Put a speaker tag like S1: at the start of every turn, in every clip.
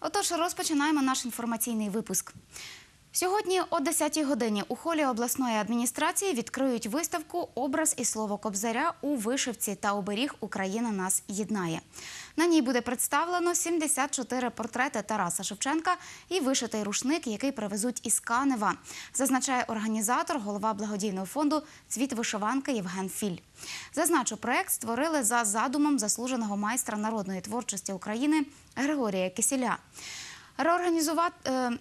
S1: Отож, розпочинаємо наш інформаційний випуск. Сьогодні о 10-й годині у холі обласної адміністрації відкриють виставку Образ і слово Кобзаря у вишивці та оберіг Україна нас єднає. На ній буде представлено 74 портрети Тараса Шевченка і вишитий рушник, який привезуть із Канева, зазначає організатор, голова благодійного фонду Цвіт вишиванки Євген Філь. Зазначу, проект створили за задумом заслуженого майстра народної творчості України Григорія Кисіля. Реорганізувати е,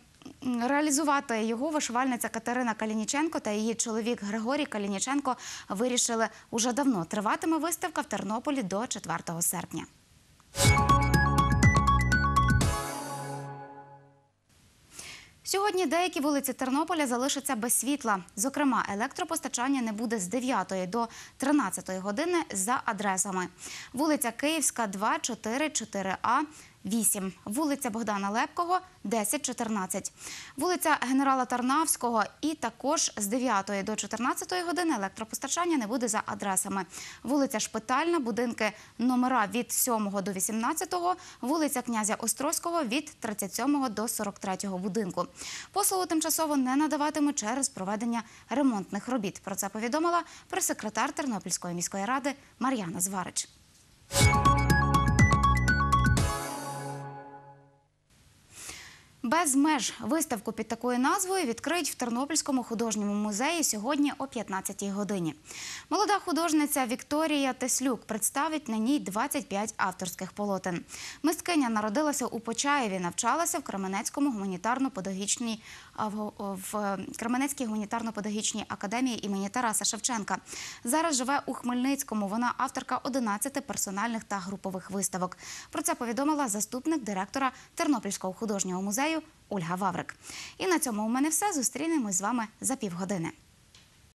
S1: Реалізувати його вишивальниця Катерина Калініченко та її чоловік Григорій Калініченко вирішили уже давно. Триватиме виставка в Тернополі до 4 серпня. Сьогодні деякі вулиці Тернополя залишаться без світла. Зокрема, електропостачання не буде з 9 до 13 години за адресами. Вулиця Київська, 2, 4, 4А, 8, вулиця Богдана Лепкого 10-14, вулиця Генерала Тарнавського і також з 9 до 14 години електропостачання не буде за адресами. Вулиця Шпитальна, будинки номера від 7 до 18, вулиця Князя Острозького від 37 до 43 будинку. Послугу тимчасово не надаватиме через проведення ремонтних робіт. Про це повідомила прес-секретар Тернопільської міської ради Мар'яна Зварич. без меж виставку під такою назвою відкриють в Тернопільському художньому музеї сьогодні о 15-й годині. Молода художниця Вікторія Теслюк представить на ній 25 авторських полотен. Мисткиня народилася у Почаєві, навчалася в Кременецькому гуманітарно-педагогічній в е, Кременецькій гуманітарно-педагогічній академії імені Тараса Шевченка. Зараз живе у Хмельницькому. Вона авторка 11 персональних та групових виставок. Про це повідомила заступник директора Тернопільського художнього музею. Ольга Ваврик. І на цьому у мене все зустрінемось з вами за півгодини.